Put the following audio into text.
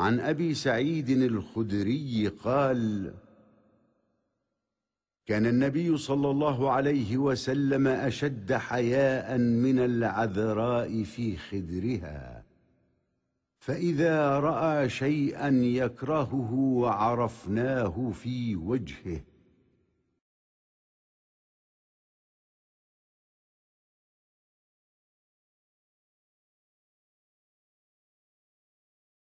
عن أبي سعيد الخدري قال كان النبي صلى الله عليه وسلم أشد حياء من العذراء في خدرها فإذا رأى شيئا يكرهه عرفناه في وجهه